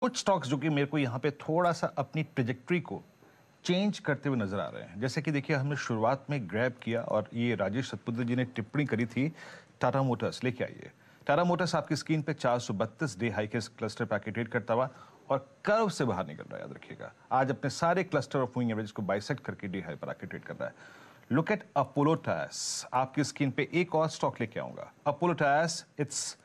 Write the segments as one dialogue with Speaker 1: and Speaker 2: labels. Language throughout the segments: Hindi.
Speaker 1: कुछ स्टॉक्स जो कि मेरे को यहाँ पे थोड़ा सा अपनी ट्रिजेक्ट्री को चेंज करते हुए नजर आ रहे हैं जैसे कि देखिए हमने शुरुआत में ग्रैब किया और ये राजेश सतपुत्र जी ने टिप्पणी करी थी टाटा मोटर्स लेके आइए टाटा मोटर्स आपकी स्क्रीन पे चार डे हाई के क्लस्टर पैकेट ट्रेड करता हुआ और कर्व से बाहर निकल रहा है याद रखिएगा आज अपने सारे क्लस्टर ऑफ हुई एवरेज को बाइसेट करके डे हाई पर आके ट्रेड कर रहा है लुक एट अपोलो टायर्स आपकी स्क्रीन पे एक और स्टॉक लेके आऊंगा अपोलो टायर्स इट्स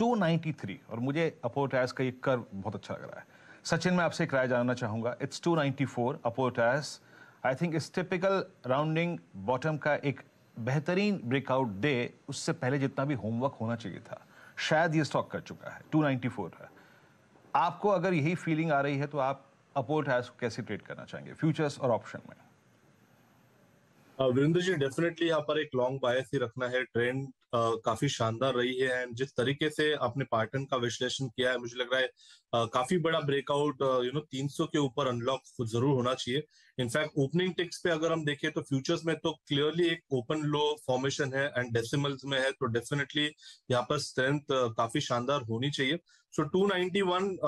Speaker 1: 293 और मुझे अपोटास का ये कर बहुत अच्छा लग रहा है सचिन मैं आपसे किराया जानना चाहूँगा इट्स 294 फोर अपोटास I think is typical rounding bottom का एक बेहतरीन ब्रेकआउट डे उससे पहले जितना भी होमवर्क होना चाहिए था शायद ये स्टॉक कर चुका है 294 है आपको अगर यही फीलिंग आ रही है तो आप अपोर्ट हैज कैसे ट्रेड करना चाहेंगे फ्यूचर्स और ऑप्शन में
Speaker 2: वीरेंद्र जी डेफिनेटली यहाँ पर एक लॉन्ग बायस ही रखना है ट्रेंड काफी शानदार रही है एंड जिस तरीके से आपने पाटन का विश्लेषण किया है मुझे लग रहा है काफी बड़ा ब्रेकआउट यू नो 300 के ऊपर अनलॉक जरूर होना चाहिए इनफैक्ट ओपनिंग टिक्स पे अगर हम देखें तो फ्यूचर्स में तो क्लियरली एक ओपन लो फॉर्मेशन है एंड डेसिमल्स में है तो डेफिनेटली यहाँ पर स्ट्रेंथ काफी शानदार होनी चाहिए सो so,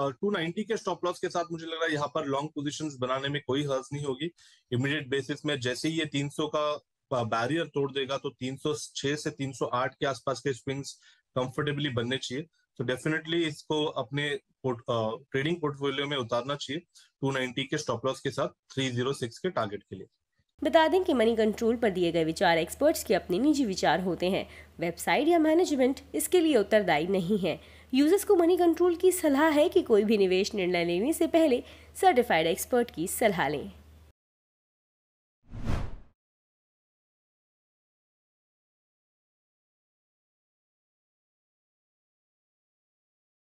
Speaker 2: 291 290 के स्टॉप लॉस के साथ मुझे लग रहा है यहाँ पर लॉन्ग पोजिशन बनाने में कोई हर्ज नहीं होगी इमीडिएट बेसिस में जैसे ही ये तीन का बैरियर तोड़ देगा तो 306 से 308 के आसपास के स्विंग्स कंफर्टेबली बनने चाहिए तो डेफिनेटली इसको अपने ट्रेडिंग पोर्टफोलियो में उतारना चाहिए 290 के स्टॉप लॉस के साथ 306 के टारगेट के लिए
Speaker 3: बता दें कि मनी कंट्रोल पर दिए गए विचार एक्सपर्ट्स के अपने निजी विचार होते हैं वेबसाइट या मैनेजमेंट इसके लिए उत्तरदायी नहीं है यूजर्स को मनी कंट्रोल की सलाह है कि कोई भी निवेश निर्णय लेने से पहले सर्टिफाइड एक्सपर्ट की सलाह लें